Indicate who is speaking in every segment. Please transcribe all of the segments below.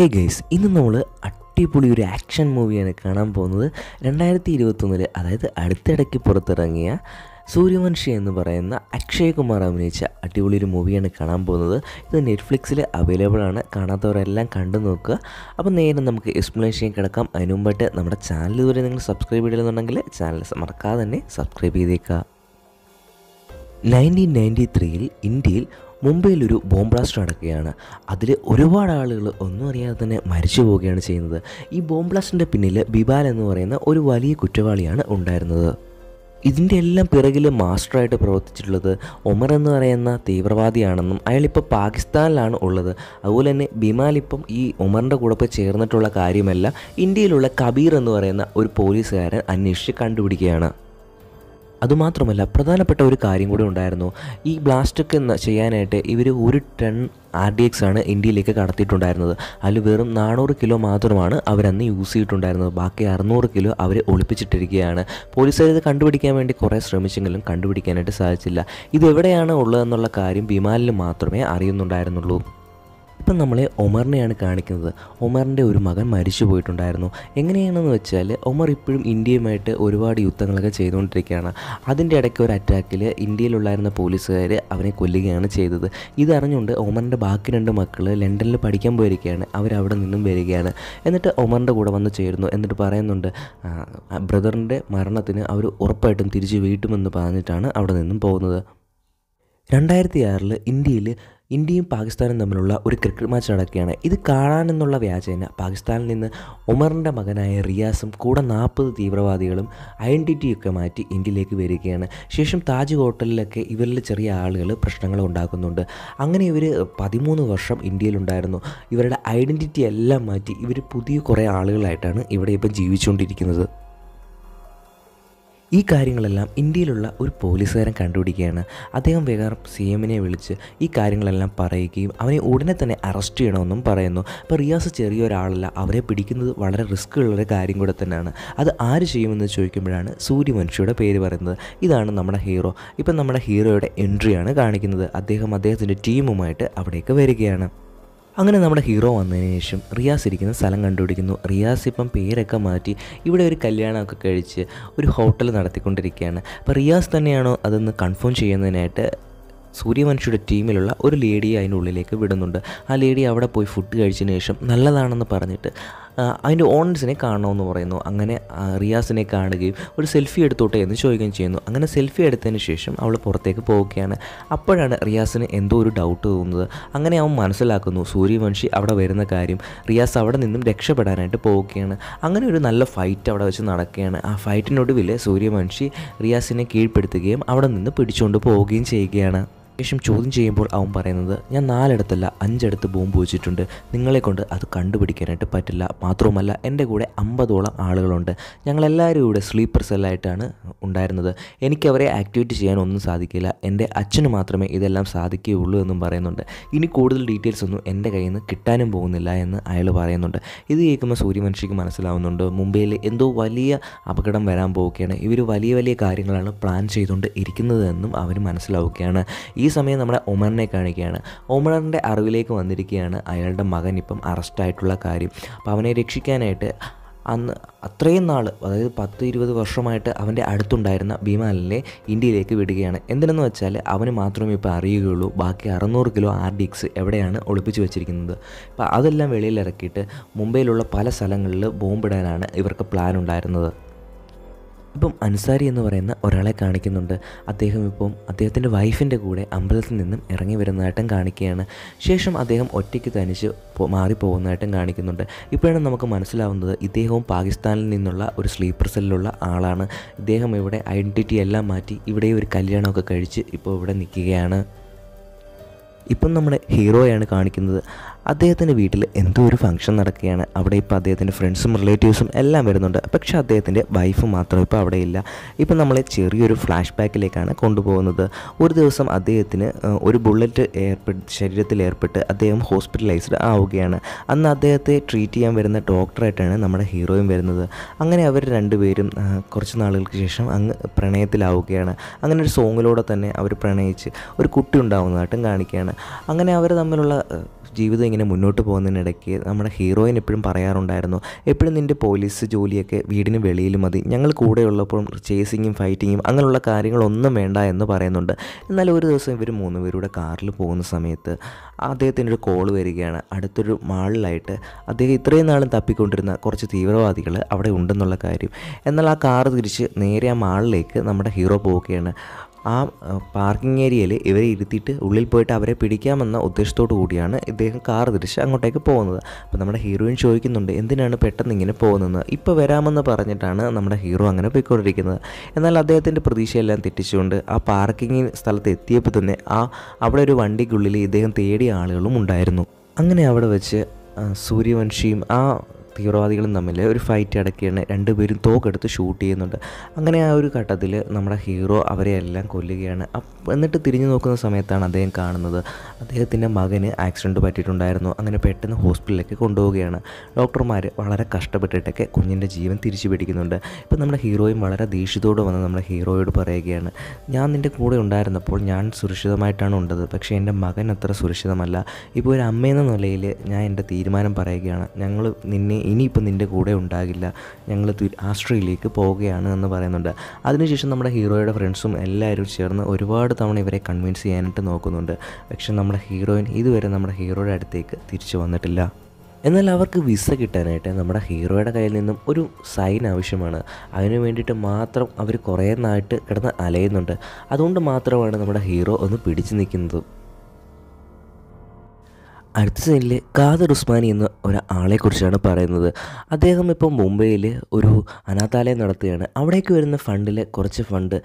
Speaker 1: hey guys ഇന്ന് നമ്മൾ അടിപൊളി ഒരു ആക്ഷൻ മൂവിയാണ് കാണാൻ പോകുന്നത് രണ്ടായിരത്തി ഇരുപത്തൊന്നിൽ അതായത് അടുത്തിടയ്ക്ക് പുറത്തിറങ്ങിയ സൂര്യവംശി എന്ന് പറയുന്ന അക്ഷയ് കുമാർ അഭിനയിച്ച അടിപൊളി ഒരു മൂവിയാണ് കാണാൻ പോകുന്നത് ഇത് നെറ്റ്ഫ്ലിക്സിൽ അവൈലബിൾ ആണ് കാണാത്തവരെല്ലാം കണ്ടു നോക്കുക അപ്പോൾ നേരെ നമുക്ക് ചെയ്യാൻ കിടക്കാം അതിനു മുമ്പായിട്ട് നമ്മുടെ ചാനൽ ഇതുവരെ നിങ്ങൾ സബ്സ്ക്രൈബ് ചെയ്തില്ലെന്നുണ്ടെങ്കിൽ ചാനൽ മറക്കാതെ തന്നെ സബ്സ്ക്രൈബ് ചെയ്തേക്കുക നയൻറ്റീൻ നയൻറ്റി ത്രീയിൽ ഇന്ത്യയിൽ മുംബൈയിൽ ഒരു ബോംബ് ബ്ലാസ്റ്റ് നടക്കുകയാണ് അതിൽ ഒരുപാട് ആളുകൾ ഒന്നും അറിയാതെ തന്നെ മരിച്ചു പോവുകയാണ് ചെയ്യുന്നത് ഈ ബോംബ് ബ്ലാസ്റ്റിൻ്റെ പിന്നിൽ ബിബാൽ എന്ന് പറയുന്ന ഒരു വലിയ കുറ്റവാളിയാണ് ഉണ്ടായിരുന്നത് ഇതിൻ്റെ എല്ലാം പിറകിൽ മാസ്റ്ററായിട്ട് പ്രവർത്തിച്ചിട്ടുള്ളത് ഒമർ എന്ന് പറയുന്ന തീവ്രവാദിയാണെന്നും അയാളിപ്പോൾ പാകിസ്ഥാനിലാണ് ഉള്ളത് അതുപോലെ തന്നെ ബിമാൽ ഇപ്പം ഈ ഒമറിൻ്റെ കൂടെ പോയി ചേർന്നിട്ടുള്ള കാര്യമല്ല ഇന്ത്യയിലുള്ള കബീർ എന്ന് പറയുന്ന ഒരു പോലീസുകാരൻ അന്വേഷിച്ച് കണ്ടുപിടിക്കുകയാണ് അതുമാത്രമല്ല പ്രധാനപ്പെട്ട ഒരു കാര്യം കൂടി ഉണ്ടായിരുന്നു ഈ ബ്ലാസ്റ്റൊക്കെ ചെയ്യാനായിട്ട് ഇവർ ഒരു ടൺ ആർ ഡി എക്സ് ആണ് ഇന്ത്യയിലേക്ക് കടത്തിയിട്ടുണ്ടായിരുന്നത് അതിൽ വെറും നാനൂറ് കിലോ മാത്രമാണ് അവരന്ന് യൂസ് ചെയ്തിട്ടുണ്ടായിരുന്നത് ബാക്കി അറുന്നൂറ് കിലോ അവർ ഒളിപ്പിച്ചിട്ടിരിക്കുകയാണ് പോലീസുകാർ ഇത് കണ്ടുപിടിക്കാൻ വേണ്ടി കുറേ ശ്രമിച്ചെങ്കിലും കണ്ടുപിടിക്കാനായിട്ട് സാധിച്ചില്ല ഇതെവിടെയാണ് ഉള്ളതെന്നുള്ള കാര്യം വിമാലിന് മാത്രമേ അറിയുന്നുണ്ടായിരുന്നുള്ളൂ ഇപ്പം നമ്മളെ ഒമറിനെയാണ് കാണിക്കുന്നത് ഒമറിൻ്റെ ഒരു മകൻ മരിച്ചു പോയിട്ടുണ്ടായിരുന്നു എങ്ങനെയാണെന്ന് വെച്ചാൽ ഒമർ ഇപ്പോഴും ഇന്ത്യയുമായിട്ട് ഒരുപാട് യുദ്ധങ്ങളൊക്കെ ചെയ്തുകൊണ്ടിരിക്കുകയാണ് അതിൻ്റെ ഇടയ്ക്ക് ഒരു അറ്റാക്കിൽ ഇന്ത്യയിലുള്ളായിരുന്ന പോലീസുകാർ അവനെ കൊല്ലുകയാണ് ചെയ്തത് ഇതറിഞ്ഞുകൊണ്ട് ഒമറിൻ്റെ ബാക്കി രണ്ട് മക്കൾ ലണ്ടനിൽ പഠിക്കാൻ പോയിരിക്കുകയാണ് അവരവിടെ നിന്നും വരികയാണ് എന്നിട്ട് ഒമറിൻ്റെ കൂടെ വന്ന് ചേരുന്നു എന്നിട്ട് പറയുന്നുണ്ട് ബ്രദറിൻ്റെ മരണത്തിന് അവർ ഉറപ്പായിട്ടും തിരിച്ച് വീട്ടുമെന്ന് പറഞ്ഞിട്ടാണ് അവിടെ നിന്നും പോകുന്നത് രണ്ടായിരത്തി ആറിൽ ഇന്ത്യയിൽ ഇന്ത്യയും പാകിസ്ഥാനും തമ്മിലുള്ള ഒരു ക്രിക്കറ്റ് മാച്ച് നടക്കുകയാണ് ഇത് കാണാനെന്നുള്ള വ്യാജേന പാകിസ്ഥാനിൽ നിന്ന് ഉമറിൻ്റെ മകനായ റിയാസും കൂടെ നാൽപ്പത് തീവ്രവാദികളും ഐഡൻറ്റിറ്റിയൊക്കെ മാറ്റി ഇന്ത്യയിലേക്ക് വരികയാണ് ശേഷം താജ് ഹോട്ടലിലൊക്കെ ഇവരിൽ ചെറിയ ആളുകൾ പ്രശ്നങ്ങൾ ഉണ്ടാക്കുന്നുണ്ട് അങ്ങനെ ഇവർ പതിമൂന്ന് വർഷം ഇന്ത്യയിലുണ്ടായിരുന്നു ഇവരുടെ ഐഡൻറ്റിറ്റി എല്ലാം മാറ്റി ഇവർ പുതിയ കുറേ ആളുകളായിട്ടാണ് ഇവിടെ ഇപ്പം ജീവിച്ചുകൊണ്ടിരിക്കുന്നത് ഈ കാര്യങ്ങളെല്ലാം ഇന്ത്യയിലുള്ള ഒരു പോലീസുകാരൻ കണ്ടുപിടിക്കുകയാണ് അദ്ദേഹം വേഗം സി എമ്മിനെ വിളിച്ച് ഈ കാര്യങ്ങളെല്ലാം പറയുകയും അവനെ ഉടനെ തന്നെ അറസ്റ്റ് ചെയ്യണമെന്നും പറയുന്നു അപ്പോൾ റിയാസ് ചെറിയൊരാളല്ല അവരെ പിടിക്കുന്നത് വളരെ റിസ്ക് ഉള്ളൊരു കാര്യം കൂടെ തന്നെയാണ് അത് ആര് ചെയ്യുമെന്ന് ചോദിക്കുമ്പോഴാണ് സൂര്യവംശിയുടെ പേര് പറയുന്നത് ഇതാണ് നമ്മുടെ ഹീറോ ഇപ്പം നമ്മുടെ ഹീറോയുടെ എൻട്രിയാണ് കാണിക്കുന്നത് അദ്ദേഹം അദ്ദേഹത്തിൻ്റെ ടീമുമായിട്ട് അവിടേക്ക് വരികയാണ് അങ്ങനെ നമ്മുടെ ഹീറോ വന്നതിന് ശേഷം റിയാസ് ഇരിക്കുന്ന സ്ഥലം കണ്ടുപിടിക്കുന്നു റിയാസ് ഇപ്പം പേരൊക്കെ മാറ്റി ഇവിടെ ഒരു കല്യാണമൊക്കെ കഴിച്ച് ഒരു ഹോട്ടൽ നടത്തിക്കൊണ്ടിരിക്കുകയാണ് അപ്പോൾ റിയാസ് തന്നെയാണോ അതെന്ന് കൺഫേം ചെയ്യുന്നതിനായിട്ട് സൂര്യമനുഷ്യയുടെ ടീമിലുള്ള ഒരു ലേഡിയെ അതിനുള്ളിലേക്ക് വിടുന്നുണ്ട് ആ ലേഡി അവിടെ പോയി ഫുഡ് കഴിച്ചതിന് ശേഷം നല്ലതാണെന്ന് പറഞ്ഞിട്ട് അതിൻ്റെ ഓണേഴ്സിനെ കാണണമെന്ന് പറയുന്നു അങ്ങനെ റിയാസിനെ കാണുകയും ഒരു സെൽഫി എടുത്തോട്ടെ എന്ന് ചോദിക്കുകയും ചെയ്യുന്നു അങ്ങനെ സെൽഫി എടുത്തതിന് ശേഷം അവൾ പുറത്തേക്ക് പോവുകയാണ് അപ്പോഴാണ് റിയാസിന് എന്തോ ഒരു ഡൗട്ട് തോന്നുന്നത് അങ്ങനെ അവൻ മനസ്സിലാക്കുന്നു സൂര്യവംശി അവിടെ വരുന്ന കാര്യം റിയാസ് അവിടെ നിന്നും രക്ഷപ്പെടാനായിട്ട് പോവുകയാണ് അങ്ങനെ ഒരു നല്ല ഫൈറ്റ് അവിടെ വെച്ച് നടക്കുകയാണ് ആ ഫൈറ്റിനൊടുവിൽ സൂര്യവംശി റിയാസിനെ കീഴ്പ്പെടുത്തുകയും അവിടെ നിന്ന് പിടിച്ചുകൊണ്ട് പോവുകയും ചെയ്യുകയാണ് ശേഷം ചോദ്യം ചെയ്യുമ്പോൾ അവൻ പറയുന്നത് ഞാൻ നാലിടത്തല്ല അഞ്ചിടത്ത് ബോംബ് വെച്ചിട്ടുണ്ട് നിങ്ങളെ കൊണ്ട് അത് കണ്ടുപിടിക്കാനായിട്ട് പറ്റില്ല മാത്രവുമല്ല എൻ്റെ കൂടെ അമ്പതോളം ആളുകളുണ്ട് ഞങ്ങളെല്ലാവരും ഇവിടെ സ്ലീപ്പർ സെല്ലായിട്ടാണ് ഉണ്ടായിരുന്നത് എനിക്കവരെ ആക്ടിവേറ്റ് ചെയ്യാൻ ഒന്നും സാധിക്കില്ല എൻ്റെ അച്ഛന് മാത്രമേ ഇതെല്ലാം സാധിക്കുകയുള്ളൂ എന്നും പറയുന്നുണ്ട് ഇനി കൂടുതൽ ഡീറ്റെയിൽസ് ഒന്നും എൻ്റെ കയ്യിൽ നിന്ന് കിട്ടാനും പോകുന്നില്ല എന്ന് അയാൾ പറയുന്നുണ്ട് ഇത് കേൾക്കുമ്പോൾ സൂര്യമനുഷ്യക്ക് മനസ്സിലാവുന്നുണ്ട് മുംബൈയിൽ എന്തോ വലിയ അപകടം വരാൻ പോവുകയാണ് ഇവർ വലിയ വലിയ കാര്യങ്ങളാണ് പ്ലാൻ ചെയ്തുകൊണ്ട് ഇരിക്കുന്നത് എന്നും അവർ മനസ്സിലാവുകയാണ് ഈ ഈ സമയം നമ്മുടെ ഒമറിനെ കാണിക്കുകയാണ് ഒമറിൻ്റെ അറിവിലേക്ക് വന്നിരിക്കുകയാണ് അയാളുടെ മകൻ ഇപ്പം അറസ്റ്റായിട്ടുള്ള കാര്യം അപ്പോൾ അവനെ രക്ഷിക്കാനായിട്ട് അന്ന് അത്രയും നാൾ അതായത് പത്ത് ഇരുപത് വർഷമായിട്ട് അവൻ്റെ അടുത്തുണ്ടായിരുന്ന ഭീമാലിനെ ഇന്ത്യയിലേക്ക് വിടുകയാണ് എന്തിനെന്ന് വെച്ചാൽ അവന് മാത്രമേ ഇപ്പോൾ അറിയുകയുള്ളൂ ബാക്കി അറുന്നൂറ് കിലോ ആർ ഡി എക്സ് എവിടെയാണ് ഒളിപ്പിച്ചു വെച്ചിരിക്കുന്നത് അപ്പോൾ അതെല്ലാം വെളിയിലിറക്കിയിട്ട് മുംബൈയിലുള്ള പല സ്ഥലങ്ങളിൽ ബോംബിടാനാണ് ഇവർക്ക് പ്ലാൻ ഉണ്ടായിരുന്നത് ഇപ്പം അൻസാരി എന്ന് പറയുന്ന ഒരാളെ കാണിക്കുന്നുണ്ട് അദ്ദേഹം ഇപ്പം അദ്ദേഹത്തിൻ്റെ വൈഫിൻ്റെ കൂടെ അമ്പലത്തിൽ നിന്നും ഇറങ്ങി വരുന്നതായിട്ടും കാണിക്കുകയാണ് ശേഷം അദ്ദേഹം ഒറ്റയ്ക്ക് തനിച്ച് മാറിപ്പോകുന്നതായിട്ടും കാണിക്കുന്നുണ്ട് ഇപ്പോഴാണ് നമുക്ക് മനസ്സിലാവുന്നത് ഇദ്ദേഹവും പാകിസ്ഥാനിൽ നിന്നുള്ള ഒരു സ്ലീപ്പർ സെല്ലിലുള്ള ആളാണ് ഇദ്ദേഹം ഇവിടെ ഐഡൻറ്റിറ്റി എല്ലാം മാറ്റി ഇവിടെ ഒരു കല്യാണമൊക്കെ കഴിച്ച് ഇപ്പോൾ ഇവിടെ നിൽക്കുകയാണ് ഇപ്പം നമ്മുടെ ഹീറോയാണ് കാണിക്കുന്നത് അദ്ദേഹത്തിൻ്റെ വീട്ടിൽ എന്തോ ഒരു ഫംഗ്ഷൻ നടക്കുകയാണ് അവിടെ ഇപ്പോൾ അദ്ദേഹത്തിൻ്റെ ഫ്രണ്ട്സും റിലേറ്റീവ്സും എല്ലാം വരുന്നുണ്ട് പക്ഷേ അദ്ദേഹത്തിൻ്റെ വൈഫ് മാത്രം ഇപ്പോൾ അവിടെ ഇല്ല ഇപ്പം നമ്മളെ ചെറിയൊരു ഫ്ലാഷ് ബാക്കിലേക്കാണ് കൊണ്ടുപോകുന്നത് ഒരു ദിവസം അദ്ദേഹത്തിന് ഒരു ബുള്ളറ്റ് ഏർപ്പെട്ട് ശരീരത്തിൽ ഏർപ്പെട്ട് അദ്ദേഹം ഹോസ്പിറ്റലൈസ്ഡ് ആവുകയാണ് അന്ന് അദ്ദേഹത്തെ ട്രീറ്റ് ചെയ്യാൻ വരുന്ന ഡോക്ടറായിട്ടാണ് നമ്മുടെ ഹീറോയും വരുന്നത് അങ്ങനെ അവർ രണ്ടുപേരും കുറച്ച് നാളുകൾക്ക് ശേഷം അങ്ങ് പ്രണയത്തിലാവുകയാണ് അങ്ങനെ ഒരു സോങ്ങിലൂടെ തന്നെ അവർ പ്രണയിച്ച് ഒരു കുട്ടി ഉണ്ടാവുന്നതായിട്ടും കാണിക്കുകയാണ് അങ്ങനെ അവർ തമ്മിലുള്ള ജീവിതം ഇങ്ങനെ മുന്നോട്ട് പോകുന്നതിനിടയ്ക്ക് നമ്മുടെ ഹീറോയിൻ എപ്പോഴും പറയാറുണ്ടായിരുന്നു എപ്പോഴും നിൻ്റെ പോലീസ് ജോലിയൊക്കെ വീടിന് വെളിയിൽ മതി ഞങ്ങൾ കൂടെ ഉള്ളപ്പോൾ ചേസിങ്ങും ഫൈറ്റിങ്ങും അങ്ങനെയുള്ള കാര്യങ്ങളൊന്നും വേണ്ട എന്ന് പറയുന്നുണ്ട് എന്നാൽ ഒരു ദിവസം ഇവർ മൂന്ന് പേരുടെ കാറിൽ പോകുന്ന സമയത്ത് അദ്ദേഹത്തിൻ്റെ ഒരു കോൾ വരികയാണ് അടുത്തൊരു മാളിലായിട്ട് അദ്ദേഹം ഇത്രയും നാളും തപ്പിക്കൊണ്ടിരുന്ന കുറച്ച് തീവ്രവാദികൾ അവിടെ ഉണ്ടെന്നുള്ള കാര്യം എന്നാൽ ആ കാർ തിരിച്ച് നേരെ ആ മാളിലേക്ക് നമ്മുടെ ഹീറോ പോവുകയാണ് ആ പാർക്കിംഗ് ഏരിയയിൽ ഇവരെ ഇരുത്തിയിട്ട് ഉള്ളിൽ പോയിട്ട് അവരെ പിടിക്കാമെന്ന ഉദ്ദേശത്തോടു കൂടിയാണ് ഇദ്ദേഹം കാർ തിരിച്ച് അങ്ങോട്ടേക്ക് പോകുന്നത് അപ്പോൾ നമ്മുടെ ഹീറോയിൻ ചോദിക്കുന്നുണ്ട് എന്തിനാണ് പെട്ടെന്ന് ഇങ്ങനെ പോകുന്നത് ഇപ്പോൾ വരാമെന്ന് പറഞ്ഞിട്ടാണ് നമ്മുടെ ഹീറോ അങ്ങനെ പോയിക്കൊണ്ടിരിക്കുന്നത് എന്നാൽ അദ്ദേഹത്തിൻ്റെ പ്രതീക്ഷയെല്ലാം തെറ്റിച്ചുകൊണ്ട് ആ പാർക്കിംഗ് സ്ഥലത്ത് എത്തിയപ്പോൾ തന്നെ ആ അവിടെ ഒരു വണ്ടിക്കുള്ളിൽ ഇദ്ദേഹം തേടിയ ആളുകളും ഉണ്ടായിരുന്നു അങ്ങനെ അവിടെ വെച്ച് സൂര്യവംശിയും ആ തീവ്രവാദികളും തമ്മിൽ ഒരു ഫൈറ്റ് അടക്കിയാണ് രണ്ടുപേരും തോക്കെടുത്ത് ഷൂട്ട് ചെയ്യുന്നുണ്ട് അങ്ങനെ ആ ഒരു ഘട്ടത്തിൽ നമ്മുടെ ഹീറോ അവരെ എല്ലാം കൊല്ലുകയാണ് എന്നിട്ട് തിരിഞ്ഞു നോക്കുന്ന സമയത്താണ് അദ്ദേഹം കാണുന്നത് അദ്ദേഹത്തിൻ്റെ മകന് ആക്സിഡൻറ്റ് പറ്റിയിട്ടുണ്ടായിരുന്നു അങ്ങനെ പെട്ടെന്ന് ഹോസ്പിറ്റലിലേക്ക് കൊണ്ടുപോവുകയാണ് ഡോക്ടർമാർ വളരെ കഷ്ടപ്പെട്ടിട്ടൊക്കെ കുഞ്ഞിൻ്റെ ജീവൻ തിരിച്ചു പിടിക്കുന്നുണ്ട് ഇപ്പം നമ്മുടെ ഹീറോയും വളരെ ദേഷ്യത്തോടെ വന്ന് നമ്മുടെ ഹീറോയോട് പറയുകയാണ് ഞാൻ നിൻ്റെ കൂടെ ഉണ്ടായിരുന്നപ്പോൾ ഞാൻ സുരക്ഷിതമായിട്ടാണ് ഉണ്ടത് പക്ഷേ എൻ്റെ മകൻ അത്ര സുരക്ഷിതമല്ല ഇപ്പോൾ ഒരു അമ്മയെന്ന നിലയിൽ ഞാൻ എൻ്റെ തീരുമാനം പറയുകയാണ് ഞങ്ങൾ നിന്നെ ഇനിയിപ്പോൾ നിൻ്റെ കൂടെ ഉണ്ടാകില്ല ഞങ്ങൾ ആസ്ട്രേലിയയിലേക്ക് പോവുകയാണ് എന്ന് പറയുന്നുണ്ട് അതിനുശേഷം നമ്മുടെ ഹീറോയുടെ ഫ്രണ്ട്സും എല്ലാവരും ചേർന്ന് ഒരുപാട് തവണ ഇവരെ കൺവിൻസ് ചെയ്യാനായിട്ട് നോക്കുന്നുണ്ട് പക്ഷെ നമ്മുടെ ഹീറോയിൻ ഇതുവരെ നമ്മുടെ ഹീറോയുടെ അടുത്തേക്ക് തിരിച്ചു വന്നിട്ടില്ല എന്നാൽ അവർക്ക് വിസ കിട്ടാനായിട്ട് നമ്മുടെ ഹീറോയുടെ കയ്യിൽ നിന്നും ഒരു സൈൻ ആവശ്യമാണ് അതിനു വേണ്ടിയിട്ട് മാത്രം അവർ കുറേ നായിട്ട് കിടന്ന് അലയുന്നുണ്ട് അതുകൊണ്ട് മാത്രമാണ് നമ്മുടെ ഹീറോ ഒന്ന് പിടിച്ചു നിൽക്കുന്നതും അടുത്ത സീനിൽ ഖാദർ ഉസ്മാനി എന്ന ഒരാളെക്കുറിച്ചാണ് പറയുന്നത് അദ്ദേഹം ഇപ്പോൾ മുംബൈയിൽ ഒരു അനാഥാലയം നടത്തുകയാണ് അവിടേക്ക് വരുന്ന ഫണ്ടിൽ കുറച്ച് ഫണ്ട്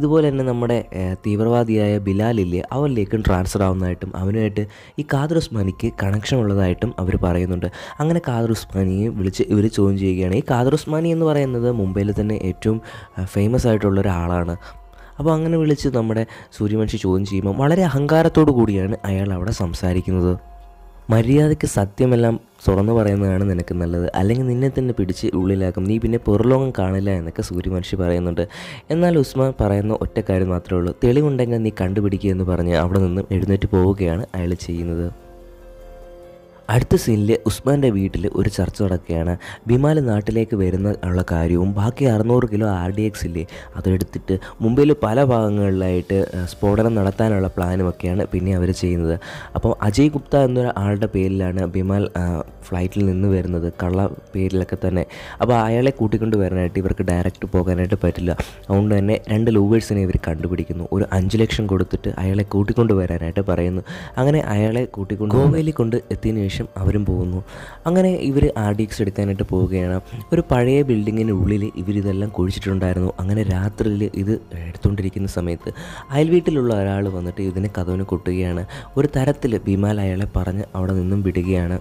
Speaker 1: ഇതുപോലെ തന്നെ നമ്മുടെ തീവ്രവാദിയായ ബിലാലില്ലേ അവരിലേക്കും ട്രാൻസ്ഫർ ആവുന്നതായിട്ടും അവനുമായിട്ട് ഈ ഖാദർ ഉസ്മാനിക്ക് കണക്ഷൻ ഉള്ളതായിട്ടും അവർ പറയുന്നുണ്ട് അങ്ങനെ ഖാദർ ഉസ്മാനിയെ വിളിച്ച് ഇവർ ചോദ്യം ചെയ്യുകയാണ് ഈ ഖാദർ ഉസ്മാനി എന്ന് പറയുന്നത് മുംബൈയിൽ തന്നെ ഏറ്റവും ഫേമസ് ആയിട്ടുള്ള ഒരാളാണ് അപ്പോൾ അങ്ങനെ വിളിച്ച് നമ്മുടെ സൂര്യവംശി ചോദ്യം ചെയ്യുമ്പോൾ വളരെ അഹങ്കാരത്തോടു കൂടിയാണ് അയാൾ അവിടെ സംസാരിക്കുന്നത് മര്യാദയ്ക്ക് സത്യമെല്ലാം തുറന്നു പറയുന്നതാണ് നിനക്ക് നല്ലത് അല്ലെങ്കിൽ നിന്നെ തന്നെ പിടിച്ച് ഉള്ളിലാക്കും നീ പിന്നെ പുറലോകം കാണില്ല എന്നൊക്കെ സൂര്യമനുഷ്യ പറയുന്നുണ്ട് എന്നാൽ ഉസ്മാൻ പറയുന്ന ഒറ്റ കാര്യം മാത്രമേ ഉള്ളൂ തെളിവുണ്ടെങ്കിൽ നീ കണ്ടുപിടിക്കുക എന്ന് പറഞ്ഞ് അവിടെ നിന്നും എഴുന്നേറ്റ് പോവുകയാണ് അയാൾ ചെയ്യുന്നത് അടുത്ത സീനിൽ ഉസ്മാൻ്റെ വീട്ടിൽ ഒരു ചർച്ച നടക്കുകയാണ് ബിമാൽ നാട്ടിലേക്ക് വരുന്ന ഉള്ള കാര്യവും ബാക്കി അറുന്നൂറ് കിലോ ആർ ഡി എക്സ് ഇല്ലേ അതെടുത്തിട്ട് മുംബൈയിൽ പല ഭാഗങ്ങളിലായിട്ട് സ്ഫോടനം നടത്താനുള്ള പ്ലാനുമൊക്കെയാണ് പിന്നെ അവർ ചെയ്യുന്നത് അപ്പം അജയ് ഗുപ്ത എന്നൊരു ആളുടെ പേരിലാണ് ബിമാൽ ഫ്ലൈറ്റിൽ നിന്ന് വരുന്നത് കള്ള പേരിലൊക്കെ തന്നെ അപ്പോൾ അയാളെ കൂട്ടിക്കൊണ്ട് വരാനായിട്ട് ഇവർക്ക് ഡയറക്റ്റ് പോകാനായിട്ട് പറ്റില്ല അതുകൊണ്ട് തന്നെ രണ്ട് ലൂവേഴ്സിനെ ഇവർ കണ്ടുപിടിക്കുന്നു ഒരു അഞ്ച് ലക്ഷം കൊടുത്തിട്ട് അയാളെ കൂട്ടിക്കൊണ്ട് വരാനായിട്ട് പറയുന്നു അങ്ങനെ അയാളെ കൂട്ടിക്കൊണ്ട് ഗോവയിൽ കൊണ്ട് എത്തിയതിനു ശേഷം അവരും പോകുന്നു അങ്ങനെ ഇവർ ആർ ഡി എക്സ് എടുക്കാനായിട്ട് പോവുകയാണ് ഒരു പഴയ ബിൽഡിങ്ങിൻ്റെ ഉള്ളിൽ ഇവരിതെല്ലാം കുഴിച്ചിട്ടുണ്ടായിരുന്നു അങ്ങനെ രാത്രിയിൽ ഇത് എടുത്തുകൊണ്ടിരിക്കുന്ന സമയത്ത് അയൽവീട്ടിലുള്ള ഒരാൾ വന്നിട്ട് ഇതിനെ കഥവിനെ കൊട്ടുകയാണ് ഒരു തരത്തിൽ ബിമാൽ അയാളെ പറഞ്ഞ് അവിടെ നിന്നും വിടുകയാണ്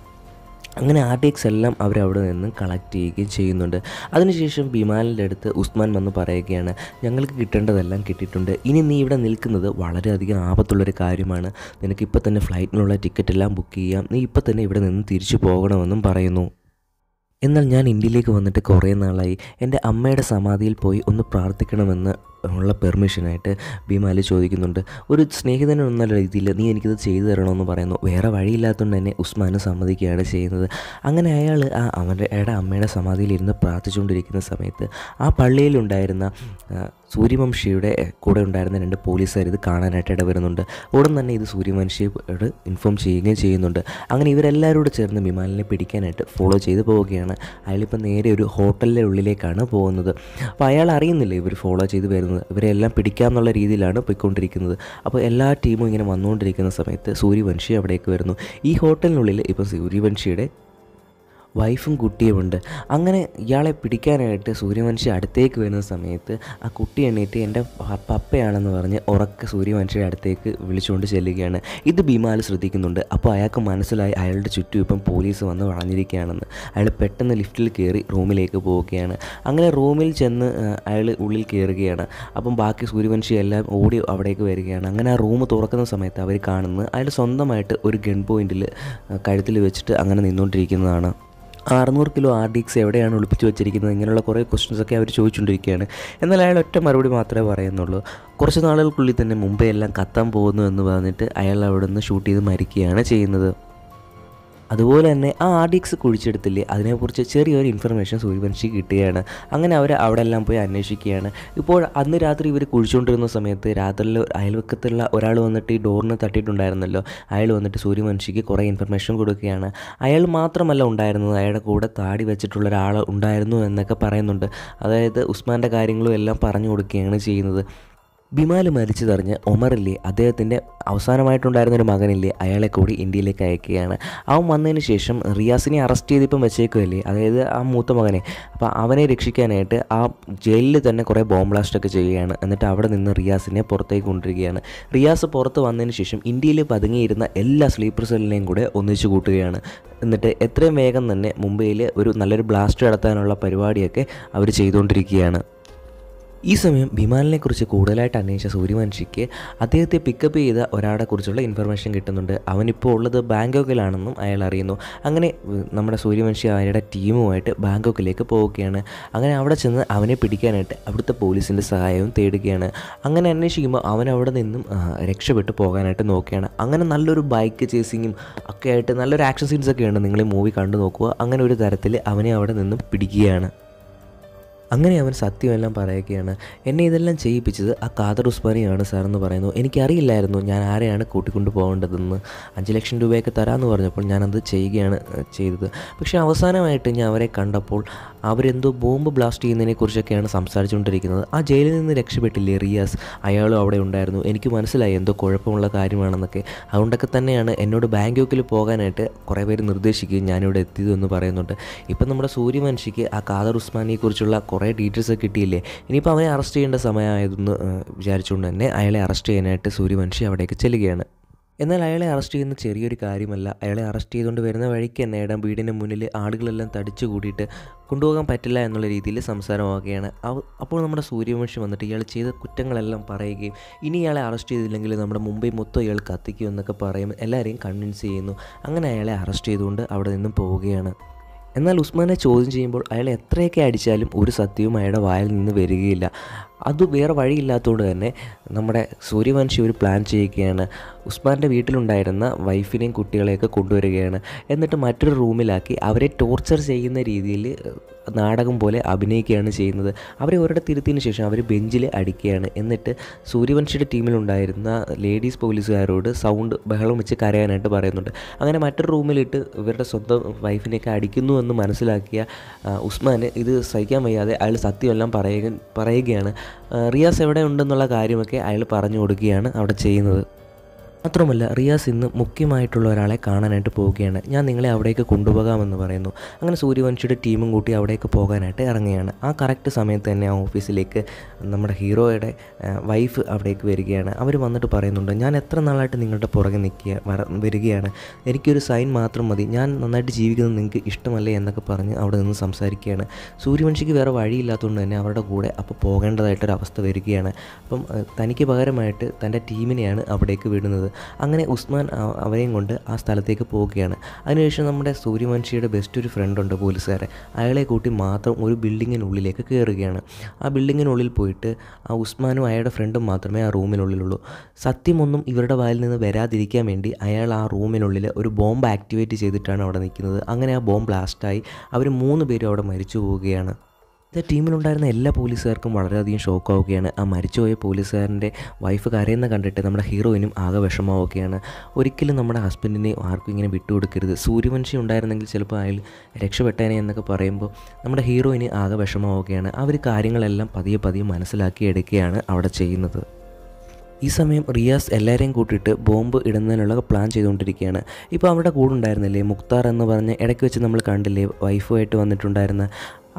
Speaker 1: അങ്ങനെ ആർ ടി എക്സ് എല്ലാം അവരവിടെ നിന്ന് കളക്ട് ചെയ്യുകയും ചെയ്യുന്നുണ്ട് അതിനുശേഷം ബിമാലിൻ്റെ അടുത്ത് ഉസ്മാൻ വന്ന് പറയുകയാണ് ഞങ്ങൾക്ക് കിട്ടേണ്ടതെല്ലാം കിട്ടിയിട്ടുണ്ട് ഇനി നീ ഇവിടെ നിൽക്കുന്നത് വളരെയധികം ആപത്തുള്ളൊരു കാര്യമാണ് നിനക്ക് ഇപ്പോൾ തന്നെ ഫ്ലൈറ്റിനുള്ള ടിക്കറ്റ് എല്ലാം ബുക്ക് ചെയ്യാം നീ ഇപ്പോൾ തന്നെ ഇവിടെ നിന്ന് തിരിച്ചു പോകണമെന്നും പറയുന്നു എന്നാൽ ഞാൻ ഇന്ത്യയിലേക്ക് വന്നിട്ട് കുറേ നാളായി എൻ്റെ അമ്മയുടെ സമാധിയിൽ പോയി ഒന്ന് പ്രാർത്ഥിക്കണമെന്ന് ഉള്ള പെർമിഷനായിട്ട് ഭീമാലി ചോദിക്കുന്നുണ്ട് ഒരു സ്നേഹിതനൊന്നുള്ള രീതിയിൽ നീ എനിക്കിത് ചെയ്തു തരണമെന്ന് പറയുന്നു വേറെ വഴിയില്ലാത്തതുകൊണ്ട് തന്നെ ഉസ്മാന് സമ്മതിക്കുകയാണ് ചെയ്യുന്നത് അങ്ങനെ അയാൾ ആ അവൻ്റെ അയാളുടെ അമ്മയുടെ സമാധിയിലിരുന്ന് പ്രാർത്ഥിച്ചുകൊണ്ടിരിക്കുന്ന സമയത്ത് ആ പള്ളിയിലുണ്ടായിരുന്ന സൂര്യവംശിയുടെ കൂടെ ഉണ്ടായിരുന്ന രണ്ട് പോലീസുകാർ ഇത് കാണാനായിട്ട് ഇടവരുന്നുണ്ട് ഉടൻ തന്നെ ഇത് സൂര്യവംശിയോട് ഇൻഫോം ചെയ്യുകയും ചെയ്യുന്നുണ്ട് അങ്ങനെ ഇവരെല്ലാവരോട് ചേർന്ന് വിമാലിനെ പിടിക്കാനായിട്ട് ഫോളോ ചെയ്ത് പോവുകയാണ് അയാളിപ്പോൾ നേരെ ഒരു ഹോട്ടലിൻ്റെ ഉള്ളിലേക്കാണ് പോകുന്നത് അപ്പോൾ അയാൾ അറിയുന്നില്ല ഇവർ ഫോളോ ചെയ്ത് വരുന്നത് നിൽക്കുന്നത് ഇവരെല്ലാം പിടിക്കാം എന്നുള്ള രീതിയിലാണ് പോയിക്കൊണ്ടിരിക്കുന്നത് അപ്പോൾ എല്ലാ ടീമും ഇങ്ങനെ വന്നുകൊണ്ടിരിക്കുന്ന സമയത്ത് സൂര്യവംശി അവിടേക്ക് വരുന്നു ഈ ഹോട്ടലിനുള്ളിൽ ഇപ്പോൾ സൂര്യവംശിയുടെ വൈഫും കുട്ടിയുമുണ്ട് അങ്ങനെ ഇയാളെ പിടിക്കാനായിട്ട് സൂര്യവംശി അടുത്തേക്ക് വരുന്ന സമയത്ത് ആ കുട്ടി എണ്ണീറ്റ് എൻ്റെ പപ്പയാണെന്ന് പറഞ്ഞ് ഉറക്കെ സൂര്യവംശിയുടെ അടുത്തേക്ക് വിളിച്ചുകൊണ്ട് ചെല്ലുകയാണ് ഇത് ഭീമാൽ ശ്രദ്ധിക്കുന്നുണ്ട് അപ്പോൾ അയാൾക്ക് മനസ്സിലായി അയാളുടെ ചുറ്റും ഇപ്പം പോലീസ് വന്ന് വളഞ്ഞിരിക്കുകയാണെന്ന് അയാൾ പെട്ടെന്ന് ലിഫ്റ്റിൽ കയറി റൂമിലേക്ക് പോവുകയാണ് അങ്ങനെ റൂമിൽ ചെന്ന് അയാൾ ഉള്ളിൽ കയറുകയാണ് അപ്പം ബാക്കി സൂര്യവംശി എല്ലാം ഓടി അവിടേക്ക് വരികയാണ് അങ്ങനെ ആ റൂം തുറക്കുന്ന സമയത്ത് അവർ കാണുന്നത് അയാൾ സ്വന്തമായിട്ട് ഒരു ഗൺ പോയിന്റിൽ കഴുത്തിൽ വെച്ചിട്ട് അങ്ങനെ നിന്നുകൊണ്ടിരിക്കുന്നതാണ് അറുന്നൂറ് കിലോ ആർ ഡി എക്സ് എവിടെയാണ് ഒളിപ്പിച്ച് വെച്ചിരിക്കുന്നത് ഇങ്ങനെയുള്ള കുറേ ക്വസ്റ്റൻസൊക്കെ അവർ ചോദിച്ചുകൊണ്ടിരിക്കുകയാണ് എന്നാൽ അയാൾ ഒറ്റ മറുപടി മാത്രമേ പറയുന്നുള്ളൂ കുറച്ച് നാളുകൾക്കുള്ളിൽ തന്നെ മുംബൈ എല്ലാം കത്താൻ പോകുന്നു എന്ന് പറഞ്ഞിട്ട് അയാൾ അവിടെ നിന്ന് ഷൂട്ട് ചെയ്ത് മരിക്കുകയാണ് ചെയ്യുന്നത് അതുപോലെ തന്നെ ആ ആർ ഡി എക്സ് കുഴിച്ചെടുത്തില്ലേ അതിനെക്കുറിച്ച് ചെറിയൊരു ഇൻഫർമേഷൻ സൂര്യവംശി കിട്ടുകയാണ് അങ്ങനെ അവർ അവിടെ എല്ലാം പോയി അന്വേഷിക്കുകയാണ് ഇപ്പോൾ അന്ന് രാത്രി ഇവർ കുഴിച്ചുകൊണ്ടിരുന്ന സമയത്ത് രാത്രിയിൽ അയൽവക്കത്തുള്ള ഒരാൾ വന്നിട്ട് ഈ ഡോറിന് തട്ടിയിട്ടുണ്ടായിരുന്നല്ലോ അയാൾ വന്നിട്ട് സൂര്യവംശിക്ക് കുറേ ഇൻഫർമേഷൻ കൊടുക്കുകയാണ് അയാൾ മാത്രമല്ല ഉണ്ടായിരുന്നത് അയാളുടെ കൂടെ താടി വെച്ചിട്ടുള്ള ഒരാൾ ഉണ്ടായിരുന്നു എന്നൊക്കെ പറയുന്നുണ്ട് അതായത് ഉസ്മാൻ്റെ കാര്യങ്ങളും എല്ലാം പറഞ്ഞു കൊടുക്കുകയാണ് ചെയ്യുന്നത് ബിമാൽ മരിച്ചതറിഞ്ഞ് ഒമറില്ലേ അദ്ദേഹത്തിൻ്റെ അവസാനമായിട്ടുണ്ടായിരുന്ന ഒരു മകനില്ലേ അയാളെ കൂടി ഇന്ത്യയിലേക്ക് അയക്കുകയാണ് അവൻ വന്നതിന് ശേഷം റിയാസിനെ അറസ്റ്റ് ചെയ്തിപ്പം വെച്ചേക്കുമല്ലേ അതായത് ആ മൂത്ത മകനെ അപ്പോൾ അവനെ രക്ഷിക്കാനായിട്ട് ആ ജയിലിൽ തന്നെ കുറേ ബോംബ് ബ്ലാസ്റ്റൊക്കെ ചെയ്യുകയാണ് എന്നിട്ട് അവിടെ നിന്ന് റിയാസിനെ പുറത്തേക്ക് കൊണ്ടിരിക്കുകയാണ് റിയാസ് പുറത്ത് വന്നതിന് ശേഷം ഇന്ത്യയിൽ പതുങ്ങിയിരുന്ന എല്ലാ സ്ലീപ്പർ സെല്ലിനെയും കൂടെ ഒന്നിച്ചു കൂട്ടുകയാണ് എന്നിട്ട് എത്രയും വേഗം തന്നെ മുംബൈയിൽ ഒരു നല്ലൊരു ബ്ലാസ്റ്റ് നടത്താനുള്ള പരിപാടിയൊക്കെ അവർ ചെയ്തുകൊണ്ടിരിക്കുകയാണ് ഈ സമയം ബിമാലിനെക്കുറിച്ച് കൂടുതലായിട്ട് അന്വേഷിച്ച സൂര്യവംശിക്ക് അദ്ദേഹത്തെ പിക്കപ്പ് ചെയ്ത ഒരാളെക്കുറിച്ചുള്ള ഇൻഫർമേഷൻ കിട്ടുന്നുണ്ട് അവനിപ്പോൾ ഉള്ളത് ബാങ്കോക്കിലാണെന്നും അയാൾ അറിയുന്നു അങ്ങനെ നമ്മുടെ സൂര്യവംശി അവരുടെ ടീമുമായിട്ട് ബാങ്കോക്കിലേക്ക് പോവുകയാണ് അങ്ങനെ അവിടെ ചെന്ന് അവനെ പിടിക്കാനായിട്ട് അവിടുത്തെ പോലീസിൻ്റെ സഹായവും തേടുകയാണ് അങ്ങനെ അന്വേഷിക്കുമ്പോൾ അവൻ അവിടെ നിന്നും രക്ഷപ്പെട്ടു പോകാനായിട്ട് നോക്കുകയാണ് അങ്ങനെ നല്ലൊരു ബൈക്ക് ചേസിങ്ങും ഒക്കെ ആയിട്ട് നല്ലൊരു ആക്ഷൻ സീൻസൊക്കെയാണ് ഉണ്ട് ഈ മൂവി കണ്ടു നോക്കുക അങ്ങനെ ഒരു തരത്തിൽ അവനെ അവിടെ നിന്നും പിടിക്കുകയാണ് അങ്ങനെ അവൻ സത്യമെല്ലാം പറയുകയാണ് എന്നെ ഇതെല്ലാം ചെയ്യിപ്പിച്ചത് ആ ഖാദർ ഉസ്മാനിയാണ് സാർ എന്ന് പറയുന്നു എനിക്കറിയില്ലായിരുന്നു ഞാൻ ആരെയാണ് കൂട്ടിക്കൊണ്ട് പോകേണ്ടതെന്ന് അഞ്ച് ലക്ഷം രൂപയൊക്കെ തരാമെന്ന് പറഞ്ഞപ്പോൾ ഞാനത് ചെയ്യുകയാണ് ചെയ്തത് പക്ഷേ അവസാനമായിട്ട് ഞാൻ അവരെ കണ്ടപ്പോൾ അവരെന്തോ ബോംബ് ബ്ലാസ്റ്റ് ചെയ്യുന്നതിനെക്കുറിച്ചൊക്കെയാണ് സംസാരിച്ചുകൊണ്ടിരിക്കുന്നത് ആ ജയിലിൽ നിന്ന് രക്ഷപ്പെട്ടില്ലേ റിയാസ് അയാളും അവിടെ ഉണ്ടായിരുന്നു എനിക്ക് മനസ്സിലായി എന്തോ കുഴപ്പമുള്ള കാര്യമാണെന്നൊക്കെ അതുകൊണ്ടൊക്കെ തന്നെയാണ് എന്നോട് ബാങ്കോക്കിൽ പോകാനായിട്ട് കുറേ പേര് നിർദ്ദേശിക്കുകയും ഞാനിവിടെ എത്തിയതെന്ന് പറയുന്നുണ്ട് ഇപ്പം നമ്മുടെ സൂര്യമനുഷ്യക്ക് ആ ഖാദർ ഉസ്മാനിയെക്കുറിച്ചുള്ള കുറേ ഡീറ്റെയിൽസ് കിട്ടിയില്ലേ ഇനിയിപ്പോൾ അവനെ അറസ്റ്റ് ചെയ്യേണ്ട സമയമായതെന്ന് വിചാരിച്ചുകൊണ്ട് തന്നെ അയാളെ അറസ്റ്റ് ചെയ്യാനായിട്ട് സൂര്യവംശി അവിടേക്ക് ചെല്ലുകയാണ് എന്നാൽ അയാളെ അറസ്റ്റ് ചെയ്യുന്ന ചെറിയൊരു കാര്യമല്ല അയാളെ അറസ്റ്റ് ചെയ്തുകൊണ്ട് വരുന്ന വഴിക്ക് തന്നെ ഇടം വീടിൻ്റെ മുന്നിൽ ആളുകളെല്ലാം തടിച്ചു കൂടിയിട്ട് കൊണ്ടുപോകാൻ പറ്റില്ല എന്നുള്ള രീതിയിൽ സംസാരമാവുകയാണ് അപ്പോൾ നമ്മുടെ സൂര്യവംശി വന്നിട്ട് ഇയാൾ ചെയ്ത കുറ്റങ്ങളെല്ലാം പറയുകയും ഇനി ഇയാളെ അറസ്റ്റ് ചെയ്തില്ലെങ്കിൽ നമ്മുടെ മുംബൈ മൊത്തം ഇയാൾ കത്തിക്കും എന്നൊക്കെ പറയും എല്ലാവരെയും കൺവിൻസ് ചെയ്യുന്നു അങ്ങനെ അയാളെ അറസ്റ്റ് ചെയ്തുകൊണ്ട് അവിടെ നിന്നും പോവുകയാണ് എന്നാൽ ഉസ്മാനെ ചോദ്യം ചെയ്യുമ്പോൾ അയാൾ എത്രയൊക്കെ അടിച്ചാലും ഒരു സത്യവും അയാളുടെ വായിൽ നിന്ന് വരികയില്ല അത് വേറെ വഴിയില്ലാത്തതുകൊണ്ട് തന്നെ നമ്മുടെ സൂര്യവംശി ഒരു പ്ലാൻ ചെയ്യുകയാണ് ഉസ്മാൻ്റെ വീട്ടിലുണ്ടായിരുന്ന വൈഫിനെയും കുട്ടികളെയൊക്കെ കൊണ്ടുവരികയാണ് എന്നിട്ട് മറ്റൊരു റൂമിലാക്കി അവരെ ടോർച്ചർ ചെയ്യുന്ന രീതിയിൽ നാടകം പോലെ അഭിനയിക്കുകയാണ് ചെയ്യുന്നത് അവരെ ഒരിടത്ത് ഇരുത്തിയതിന് ശേഷം അവർ ബെഞ്ചിൽ അടിക്കുകയാണ് എന്നിട്ട് സൂര്യവംശിയുടെ ടീമിലുണ്ടായിരുന്ന ലേഡീസ് പോലീസുകാരോട് സൗണ്ട് ബഹളം വെച്ച് കരയാനായിട്ട് പറയുന്നുണ്ട് അങ്ങനെ മറ്റൊരു റൂമിലിട്ട് ഇവരുടെ സ്വന്തം വൈഫിനെയൊക്കെ അടിക്കുന്നു എന്ന് മനസ്സിലാക്കിയ ഉസ്മാൻ ഇത് സഹിക്കാൻ വയ്യാതെ അയാൾ സത്യമെല്ലാം പറയുക പറയുകയാണ് റിയാസ് എവിടെ ഉണ്ടെന്നുള്ള കാര്യമൊക്കെ അയാൾ പറഞ്ഞു കൊടുക്കുകയാണ് അവിടെ ചെയ്യുന്നത് മാത്രമല്ല റിയാസ് ഇന്ന് മുഖ്യമായിട്ടുള്ള ഒരാളെ കാണാനായിട്ട് പോവുകയാണ് ഞാൻ നിങ്ങളെ അവിടേക്ക് കൊണ്ടുപോകാമെന്ന് പറയുന്നു അങ്ങനെ സൂര്യവംശിയുടെ ടീമും കൂട്ടി അവിടേക്ക് പോകാനായിട്ട് ഇറങ്ങുകയാണ് ആ കറക്റ്റ് സമയത്ത് തന്നെ ആ ഓഫീസിലേക്ക് നമ്മുടെ ഹീറോയുടെ വൈഫ് അവിടേക്ക് വരികയാണ് അവർ വന്നിട്ട് പറയുന്നുണ്ട് ഞാൻ എത്ര നാളായിട്ട് നിങ്ങളുടെ പുറകെ നിൽക്കുക വരികയാണ് എനിക്കൊരു സൈൻ മാത്രം മതി ഞാൻ നന്നായിട്ട് ജീവിക്കുന്നത് നിങ്ങൾക്ക് ഇഷ്ടമല്ലേ എന്നൊക്കെ പറഞ്ഞ് അവിടെ നിന്ന് സംസാരിക്കുകയാണ് സൂര്യവംശിക്ക് വേറെ വഴിയില്ലാത്തതുകൊണ്ട് തന്നെ അവരുടെ കൂടെ അപ്പോൾ പോകേണ്ടതായിട്ടൊരവസ്ഥ വരികയാണ് അപ്പം തനിക്ക് പകരമായിട്ട് തൻ്റെ ടീമിനെയാണ് അവിടേക്ക് വിടുന്നത് അങ്ങനെ ഉസ്മാൻ അവരെയും കൊണ്ട് ആ സ്ഥലത്തേക്ക് പോവുകയാണ് അതിനുശേഷം നമ്മുടെ സൂര്യമൻഷിയുടെ ബെസ്റ്റ് ഒരു ഫ്രണ്ട് ഉണ്ട് പോലീസുകാരെ അയാളെ കൂട്ടി മാത്രം ഒരു ബിൽഡിങ്ങിനുള്ളിലേക്ക് കയറുകയാണ് ആ ബിൽഡിങ്ങിനുള്ളിൽ പോയിട്ട് ആ ഉസ്മാനും അയാളുടെ ഫ്രണ്ടും മാത്രമേ ആ റൂമിനുള്ളിലുള്ളൂ സത്യമൊന്നും ഇവരുടെ വായിൽ നിന്ന് വരാതിരിക്കാൻ വേണ്ടി അയാൾ ആ റൂമിനുള്ളിൽ ഒരു ബോംബ് ആക്ടിവേറ്റ് ചെയ്തിട്ടാണ് അവിടെ നിൽക്കുന്നത് അങ്ങനെ ആ ബോംബ് ബ്ലാസ്റ്റായി അവർ മൂന്ന് പേരും അവിടെ മരിച്ചു പോവുകയാണ് ദ ടീമിലുണ്ടായിരുന്ന എല്ലാ പോലീസുകാർക്കും വളരെയധികം ഷോക്കാവുകയാണ് ആ മരിച്ചുപോയ പോലീസുകാരൻ്റെ വൈഫ് കരയുന്ന കണ്ടിട്ട് നമ്മുടെ ഹീറോയിനും ആകെ വിഷമാവുകയാണ് ഒരിക്കലും നമ്മുടെ ഹസ്ബൻഡിനെ ആർക്കും ഇങ്ങനെ വിട്ടുകൊടുക്കരുത് സൂര്യവംശി ഉണ്ടായിരുന്നെങ്കിൽ ചിലപ്പോൾ അയാൾ രക്ഷപ്പെട്ടേനെ എന്നൊക്കെ പറയുമ്പോൾ നമ്മുടെ ഹീറോയിന് ആകെ വിഷമാവുകയാണ് അവർ കാര്യങ്ങളെല്ലാം പതിയെ പതിയെ എടുക്കുകയാണ് അവിടെ ചെയ്യുന്നത് ഈ സമയം റിയാസ് എല്ലാവരെയും കൂട്ടിയിട്ട് ബോംബ് ഇടുന്നതിനുള്ള പ്ലാൻ ചെയ്തുകൊണ്ടിരിക്കുകയാണ് ഇപ്പോൾ അവരുടെ കൂടെ ഉണ്ടായിരുന്നില്ലേ മുക്താർ എന്ന് പറഞ്ഞ് ഇടയ്ക്ക് വെച്ച് നമ്മൾ കണ്ടില്ലേ വൈഫുമായിട്ട് വന്നിട്ടുണ്ടായിരുന്ന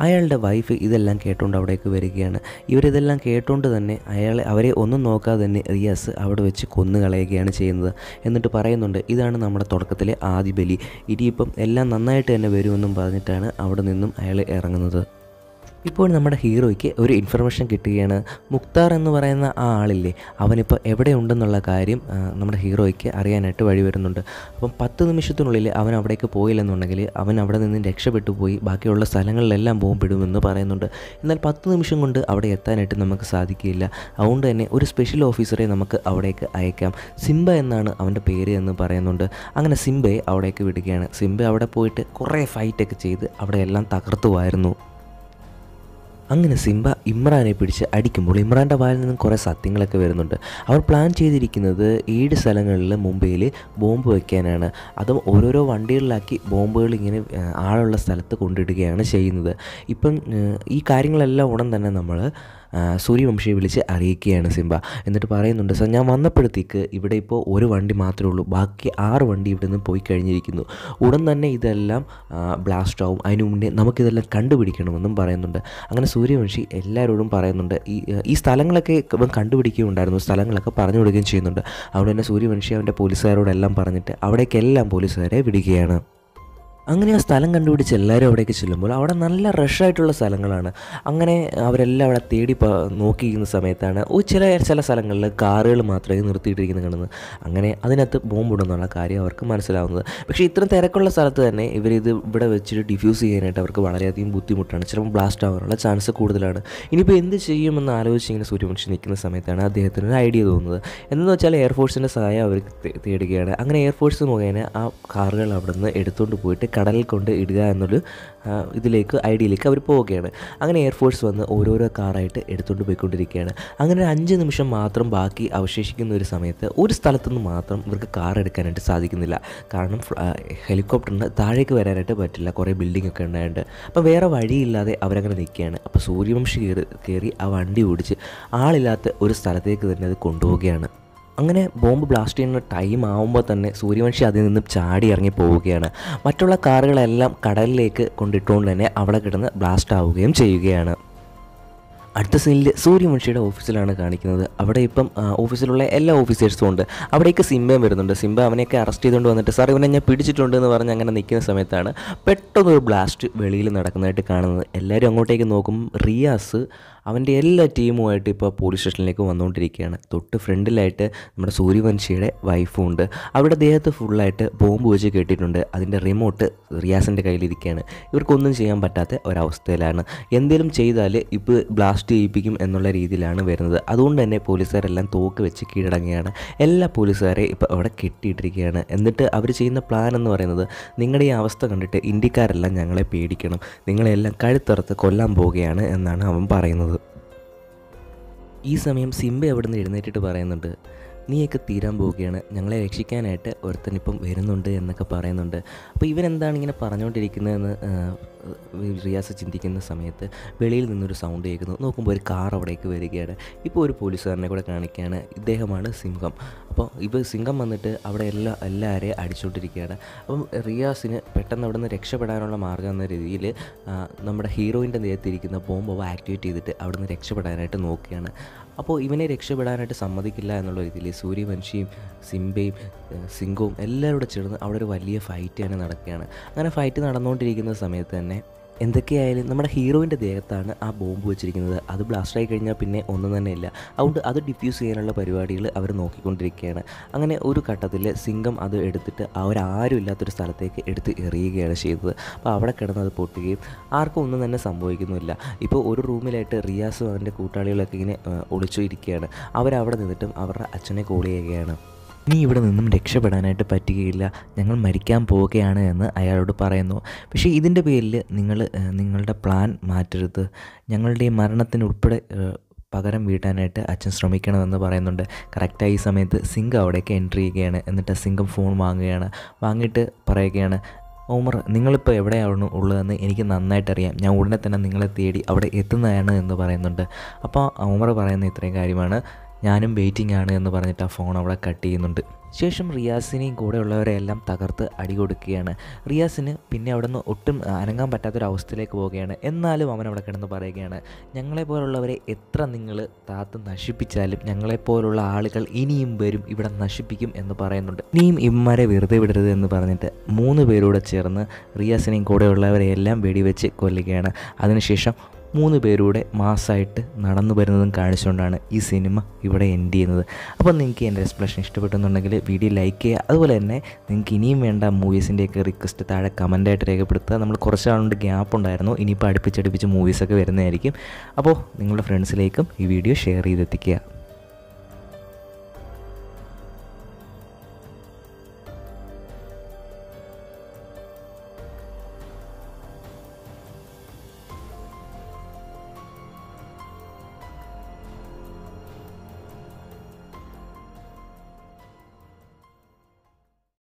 Speaker 1: അയാളുടെ വൈഫ് ഇതെല്ലാം കേട്ടുകൊണ്ട് അവിടേക്ക് വരികയാണ് ഇവരിതെല്ലാം കേട്ടുകൊണ്ട് തന്നെ അയാളെ അവരെ ഒന്നും നോക്കാതെ തന്നെ റിയാസ് അവിടെ വെച്ച് കൊന്നു കളയുകയാണ് ചെയ്യുന്നത് എന്നിട്ട് പറയുന്നുണ്ട് ഇതാണ് നമ്മുടെ തുടക്കത്തിലെ ആദ്യ ബലി ഇനിയിപ്പം എല്ലാം നന്നായിട്ട് തന്നെ വരുമെന്നും പറഞ്ഞിട്ടാണ് അവിടെ നിന്നും അയാൾ ഇറങ്ങുന്നത് ഇപ്പോൾ നമ്മുടെ ഹീറോയ്ക്ക് ഒരു ഇൻഫർമേഷൻ കിട്ടുകയാണ് മുക്താർ എന്ന് പറയുന്ന ആ ആളില്ലേ അവനിപ്പോൾ എവിടെ ഉണ്ടെന്നുള്ള കാര്യം നമ്മുടെ ഹീറോയ്ക്ക് അറിയാനായിട്ട് വഴി വരുന്നുണ്ട് അപ്പം പത്ത് നിമിഷത്തിനുള്ളിൽ അവൻ അവിടേക്ക് പോയില്ലെന്നുണ്ടെങ്കിൽ അവൻ അവിടെ നിന്ന് രക്ഷപ്പെട്ടു പോയി ബാക്കിയുള്ള സ്ഥലങ്ങളിലെല്ലാം പോകുമ്പിടുമെന്ന് പറയുന്നുണ്ട് എന്നാൽ പത്ത് നിമിഷം കൊണ്ട് അവിടെ എത്താനായിട്ട് നമുക്ക് സാധിക്കില്ല അതുകൊണ്ട് തന്നെ ഒരു സ്പെഷ്യൽ ഓഫീസറെ നമുക്ക് അവിടേക്ക് അയക്കാം സിംബ എന്നാണ് അവൻ്റെ പേര് എന്ന് പറയുന്നുണ്ട് അങ്ങനെ സിംബയെ അവിടേക്ക് വിടുകയാണ് സിംബ അവിടെ പോയിട്ട് കുറേ ഫൈറ്റൊക്കെ ചെയ്ത് അവിടെ എല്ലാം തകർത്തുമായിരുന്നു അങ്ങനെ സിംബ ഇമ്രാനെ പിടിച്ച് അടിക്കുമ്പോൾ ഇമ്രാൻ്റെ വായിൽ നിന്നും കുറേ സത്യങ്ങളൊക്കെ വരുന്നുണ്ട് അവർ പ്ലാൻ ചെയ്തിരിക്കുന്നത് ഏഴ് സ്ഥലങ്ങളിൽ മുംബൈയിൽ ബോംബ് വയ്ക്കാനാണ് അതും ഓരോരോ വണ്ടികളിലാക്കി ബോംബുകൾ ഇങ്ങനെ ആളുള്ള സ്ഥലത്ത് കൊണ്ടിടുകയാണ് ചെയ്യുന്നത് ഇപ്പം ഈ കാര്യങ്ങളെല്ലാം ഉടൻ തന്നെ നമ്മൾ സൂര്യവംശിയെ വിളിച്ച് അറിയിക്കുകയാണ് സിംബ എന്നിട്ട് പറയുന്നുണ്ട് സാർ ഞാൻ വന്നപ്പോഴത്തേക്ക് ഇവിടെ ഇപ്പോൾ ഒരു വണ്ടി മാത്രമേ ഉള്ളൂ ബാക്കി ആറ് വണ്ടി ഇവിടെ നിന്ന് പോയി കഴിഞ്ഞിരിക്കുന്നു ഉടൻ തന്നെ ഇതെല്ലാം ബ്ലാസ്റ്റ് ആവും അതിനു മുന്നേ നമുക്കിതെല്ലാം കണ്ടുപിടിക്കണമെന്നും പറയുന്നുണ്ട് അങ്ങനെ സൂര്യവംശി എല്ലാവരോടും പറയുന്നുണ്ട് ഈ ഈ സ്ഥലങ്ങളൊക്കെ ഇവൻ കണ്ടുപിടിക്കുകയുണ്ടായിരുന്നു സ്ഥലങ്ങളൊക്കെ പറഞ്ഞു കൊടുക്കുകയും ചെയ്യുന്നുണ്ട് അതുകൊണ്ട് തന്നെ സൂര്യവംശി അവൻ്റെ പോലീസുകാരോടെല്ലാം പറഞ്ഞിട്ട് അവിടേക്കെല്ലാം പോലീസുകാരെ വിടുകയാണ് അങ്ങനെ ആ സ്ഥലം കണ്ടുപിടിച്ച് എല്ലാവരും അവിടേക്ക് ചെല്ലുമ്പോൾ അവിടെ നല്ല റഷായിട്ടുള്ള സ്ഥലങ്ങളാണ് അങ്ങനെ അവരെല്ലാം അവിടെ തേടി നോക്കിയിരിക്കുന്ന സമയത്താണ് ചില ചില സ്ഥലങ്ങളിൽ കാറുകൾ മാത്രമേ നിർത്തിയിട്ടിരിക്കുന്നത് കാണുന്നത് അങ്ങനെ അതിനകത്ത് ബോംബുണ്ടെന്നുള്ള കാര്യം അവർക്ക് മനസ്സിലാവുന്നത് പക്ഷേ ഇത്രയും തിരക്കുള്ള സ്ഥലത്ത് തന്നെ ഇവരിത് ഇവിടെ വെച്ചിട്ട് ഡിഫ്യൂസ് ചെയ്യാനായിട്ട് അവർക്ക് വളരെയധികം ബുദ്ധിമുട്ടാണ് ചിലപ്പോൾ ബ്ലാസ്റ്റ് ആവാനുള്ള ചാൻസ് കൂടുതലാണ് ഇനിയിപ്പോൾ എന്ത് ചെയ്യുമെന്ന് ആലോചിച്ച് ഇങ്ങനെ സൂര്യവംശി നിൽക്കുന്ന സമയത്താണ് അദ്ദേഹത്തിന് ഒരു ഐഡിയ തോന്നുന്നത് എന്തെന്ന് വെച്ചാൽ എയർഫോഴ്സിൻ്റെ സഹായം അവർക്ക് തേടുകയാണ് അങ്ങനെ എയർഫോഴ്സ് മുഖേന ആ കാറുകൾ അവിടെ നിന്ന് എടുത്തുകൊണ്ട് പോയിട്ട് കടലിൽ കൊണ്ട് ഇടുക എന്നൊരു ഇതിലേക്ക് ഐഡിയയിലേക്ക് അവർ പോവുകയാണ് അങ്ങനെ എയർഫോഴ്സ് വന്ന് ഓരോരോ കാറായിട്ട് എടുത്തുകൊണ്ട് പോയിക്കൊണ്ടിരിക്കുകയാണ് അങ്ങനെ ഒരു അഞ്ച് നിമിഷം മാത്രം ബാക്കി അവശേഷിക്കുന്ന ഒരു സമയത്ത് ഒരു സ്ഥലത്തുനിന്ന് മാത്രം ഇവർക്ക് കാർ എടുക്കാനായിട്ട് സാധിക്കുന്നില്ല കാരണം ഹെലികോപ്റ്ററിന് താഴേക്ക് വരാനായിട്ട് പറ്റില്ല കുറേ ബിൽഡിംഗ് ഒക്കെ ഉണ്ടായിട്ട് അപ്പോൾ വേറെ വഴിയില്ലാതെ അവരങ്ങനെ നിൽക്കുകയാണ് അപ്പോൾ സൂര്യവംശി കയറി കയറി ആ വണ്ടി ഓടിച്ച് ആളില്ലാത്ത ഒരു സ്ഥലത്തേക്ക് തന്നെ അത് കൊണ്ടുപോവുകയാണ് അങ്ങനെ ബോംബ് ബ്ലാസ്റ്റ് ചെയ്യുന്ന ടൈം ആവുമ്പോൾ തന്നെ സൂര്യവംശി അതിൽ നിന്നും ചാടി ഇറങ്ങി പോവുകയാണ് മറ്റുള്ള കാറുകളെല്ലാം കടലിലേക്ക് കൊണ്ടിട്ടുകൊണ്ട് തന്നെ അവിടെ കിടന്ന് ബ്ലാസ്റ്റ് ആവുകയും ചെയ്യുകയാണ് അടുത്ത സീനിൽ സൂര്യവംശിയുടെ ഓഫീസിലാണ് കാണിക്കുന്നത് അവിടെ ഇപ്പം ഓഫീസിലുള്ള എല്ലാ ഓഫീസേഴ്സും ഉണ്ട് അവിടേക്ക് സിംബയും വരുന്നുണ്ട് സിംബ അവനെയൊക്കെ അറസ്റ്റ് ചെയ്തുകൊണ്ട് വന്നിട്ട് സാർ ഇവനെ ഞാൻ പിടിച്ചിട്ടുണ്ട് എന്ന് പറഞ്ഞ് അങ്ങനെ നിൽക്കുന്ന സമയത്താണ് പെട്ടെന്നൊരു ബ്ലാസ്റ്റ് വെളിയിൽ നടക്കുന്നതായിട്ട് കാണുന്നത് എല്ലാവരും അങ്ങോട്ടേക്ക് നോക്കും റിയാസ് അവൻ്റെ എല്ലാ ടീമുമായിട്ട് ഇപ്പോൾ പോലീസ് സ്റ്റേഷനിലേക്ക് വന്നുകൊണ്ടിരിക്കുകയാണ് തൊട്ട് ഫ്രണ്ടിലായിട്ട് നമ്മുടെ സൂര്യവംശിയുടെ വൈഫും ഉണ്ട് അവിടെ അദ്ദേഹത്ത് ഫുള്ളായിട്ട് ബോംബ് വെച്ച് കേട്ടിട്ടുണ്ട് അതിൻ്റെ റിമോട്ട് റിയാസിൻ്റെ കയ്യിലിരിക്കുകയാണ് ഇവർക്കൊന്നും ചെയ്യാൻ പറ്റാത്ത ഒരവസ്ഥയിലാണ് എന്തെങ്കിലും ചെയ്താൽ ഇപ്പോൾ ബ്ലാസ്റ്റ് ചെയ്യിപ്പിക്കും എന്നുള്ള രീതിയിലാണ് വരുന്നത് അതുകൊണ്ട് തന്നെ പോലീസുകാരെല്ലാം തോക്ക് വെച്ച് കീഴടങ്ങുകയാണ് എല്ലാ പോലീസുകാരെ ഇപ്പോൾ അവിടെ കെട്ടിയിട്ടിരിക്കുകയാണ് എന്നിട്ട് അവർ ചെയ്യുന്ന പ്ലാൻ എന്ന് പറയുന്നത് നിങ്ങളുടെ ഈ അവസ്ഥ കണ്ടിട്ട് ഇന്ത്യക്കാരെല്ലാം ഞങ്ങളെ പേടിക്കണം നിങ്ങളെല്ലാം കഴുത്തറുത്ത് കൊല്ലാൻ പോവുകയാണ് എന്നാണ് അവൻ പറയുന്നത് ഈ സമയം സിംബ അവിടെ നിന്ന് എഴുന്നേറ്റിട്ട് പറയുന്നുണ്ട് നീയൊക്കെ തീരാൻ പോവുകയാണ് ഞങ്ങളെ രക്ഷിക്കാനായിട്ട് ഒരുത്തനിപ്പം വരുന്നുണ്ട് എന്നൊക്കെ പറയുന്നുണ്ട് അപ്പോൾ ഇവരെന്താണ് ഇങ്ങനെ പറഞ്ഞുകൊണ്ടിരിക്കുന്നതെന്ന് റിയാസ് ചിന്തിക്കുന്ന സമയത്ത് വെളിയിൽ നിന്നൊരു സൗണ്ട് കേൾക്കുന്നു നോക്കുമ്പോൾ ഒരു കാർ അവിടേക്ക് വരികയാണ് ഇപ്പോൾ ഒരു പോലീസുകാരനെ കൂടെ കാണിക്കുകയാണ് ഇദ്ദേഹമാണ് സിംഹം അപ്പോൾ ഇപ്പോൾ സിംഹം വന്നിട്ട് അവിടെ എല്ലാ എല്ലാവരെയും അടിച്ചുകൊണ്ടിരിക്കുകയാണ് അപ്പം റിയാസിന് പെട്ടെന്ന് അവിടെ നിന്ന് രക്ഷപ്പെടാനുള്ള മാർഗം എന്ന രീതിയിൽ നമ്മുടെ ഹീറോയിൻ്റെ നേരത്തിരിക്കുന്ന ബോംബ് ആക്ടിവേറ്റ് ചെയ്തിട്ട് അവിടെ നിന്ന് രക്ഷപ്പെടാനായിട്ട് നോക്കുകയാണ് അപ്പോൾ ഇവനെ രക്ഷപ്പെടാനായിട്ട് സമ്മതിക്കില്ല എന്നുള്ള രീതിയിൽ സൂര്യവംശിയും സിംബയും സിംഗവും എല്ലാവരും കൂടെ ചേർന്ന് അവിടെ ഒരു വലിയ ഫൈറ്റ് തന്നെ നടക്കുകയാണ് അങ്ങനെ ഫൈറ്റ് നടന്നുകൊണ്ടിരിക്കുന്ന സമയത്ത് തന്നെ എന്തൊക്കെയായാലും നമ്മുടെ ഹീറോയിൻ്റെ ദേഹത്താണ് ആ ബോംബ് വെച്ചിരിക്കുന്നത് അത് ബ്ലാസ്റ്റ് ആയി കഴിഞ്ഞാൽ പിന്നെ ഒന്നും തന്നെ ഇല്ല അതുകൊണ്ട് അത് ഡിഫ്യൂസ് ചെയ്യാനുള്ള പരിപാടികൾ അവർ നോക്കിക്കൊണ്ടിരിക്കുകയാണ് അങ്ങനെ ഒരു ഘട്ടത്തിൽ സിംഗം അത് എടുത്തിട്ട് അവരാരും ഇല്ലാത്തൊരു സ്ഥലത്തേക്ക് എടുത്ത് എറിയുകയാണ് ചെയ്തത് അപ്പോൾ അവിടെ കിടന്ന് അത് പൊട്ടുകയും ആർക്കും ഒന്നും തന്നെ സംഭവിക്കുന്നില്ല ഇപ്പോൾ ഒരു റൂമിലായിട്ട് റിയാസും അവൻ്റെ കൂട്ടാളികളൊക്കെ ഇങ്ങനെ ഒളിച്ചു ഇരിക്കുകയാണ് അവരവിടെ നിന്നിട്ടും അവരുടെ അച്ഛനെ കോൾ ചെയ്യുകയാണ് ഇനി ഇവിടെ നിന്നും രക്ഷപ്പെടാനായിട്ട് പറ്റുകയില്ല ഞങ്ങൾ മരിക്കാൻ പോവുകയാണ് എന്ന് അയാളോട് പറയുന്നു പക്ഷേ ഇതിൻ്റെ പേരിൽ നിങ്ങൾ നിങ്ങളുടെ പ്ലാൻ മാറ്റരുത് ഞങ്ങളുടെ ഈ മരണത്തിനുൾപ്പെടെ പകരം വീട്ടാനായിട്ട് അച്ഛൻ ശ്രമിക്കണമെന്ന് പറയുന്നുണ്ട് കറക്റ്റായി ഈ സമയത്ത് സിംഗ് അവിടേക്ക് എൻട്രി ചെയ്യുകയാണ് എന്നിട്ട് സിംഗം ഫോൺ വാങ്ങുകയാണ് വാങ്ങിയിട്ട് പറയുകയാണ് ഓമർ നിങ്ങളിപ്പോൾ എവിടെയാണ് ഉള്ളതെന്ന് എനിക്ക് നന്നായിട്ട് അറിയാം ഞാൻ ഉടനെ തന്നെ നിങ്ങളെ തേടി അവിടെ എത്തുന്നതാണ് എന്ന് പറയുന്നുണ്ട് അപ്പോൾ ഓമർ പറയുന്ന ഇത്രയും കാര്യമാണ് ഞാനും വെയിറ്റിംഗ് ആണ് എന്ന് പറഞ്ഞിട്ട് ആ ഫോൺ അവിടെ കട്ട് ചെയ്യുന്നുണ്ട് ശേഷം റിയാസിനെയും കൂടെയുള്ളവരെ എല്ലാം തകർത്ത് അടി കൊടുക്കുകയാണ് റിയാസിന് പിന്നെ അവിടെ നിന്ന് ഒട്ടും അനങ്ങാൻ അവസ്ഥയിലേക്ക് പോവുകയാണ് എന്നാലും അവൻ അവിടെ കിടന്ന് പറയുകയാണ് ഞങ്ങളെപ്പോലുള്ളവരെ എത്ര നിങ്ങൾ താത്ത് നശിപ്പിച്ചാലും ഞങ്ങളെപ്പോലുള്ള ആളുകൾ ഇനിയും വരും ഇവിടെ നശിപ്പിക്കും എന്ന് പറയുന്നുണ്ട് ഇനിയും ഇമ്മരെ വെറുതെ വിടരുത് എന്ന് പറഞ്ഞിട്ട് മൂന്ന് പേരൂടെ ചേർന്ന് റിയാസിനെയും കൂടെയുള്ളവരെ എല്ലാം വെടിവെച്ച് കൊല്ലുകയാണ് അതിനുശേഷം മൂന്ന് പേരൂടെ മാസമായിട്ട് നടന്നു വരുന്നതും കാണിച്ചുകൊണ്ടാണ് ഈ സിനിമ ഇവിടെ എൻഡ് ചെയ്യുന്നത് അപ്പോൾ നിങ്ങൾക്ക് എൻ്റെ എക്സ്പ്ലഷൻ ഇഷ്ടപ്പെട്ടെന്നുണ്ടെങ്കിൽ വീഡിയോ ലൈക്ക് ചെയ്യുക അതുപോലെ തന്നെ നിങ്ങൾക്ക് ഇനിയും വേണ്ട മൂവീസിൻ്റെയൊക്കെ റിക്വസ്റ്റ് താഴെ കമൻറ്റായിട്ട് രേഖപ്പെടുത്തുക നമ്മൾ കുറച്ച് നാളുകൊണ്ട് ഗ്യാപ്പ് ഉണ്ടായിരുന്നു ഇനിയിപ്പോൾ അടുപ്പിച്ചടുപ്പിച്ച് മൂവീസൊക്കെ വരുന്നതായിരിക്കും അപ്പോൾ നിങ്ങളുടെ ഫ്രണ്ട്സിലേക്കും ഈ വീഡിയോ ഷെയർ ചെയ്തെത്തിക്കുക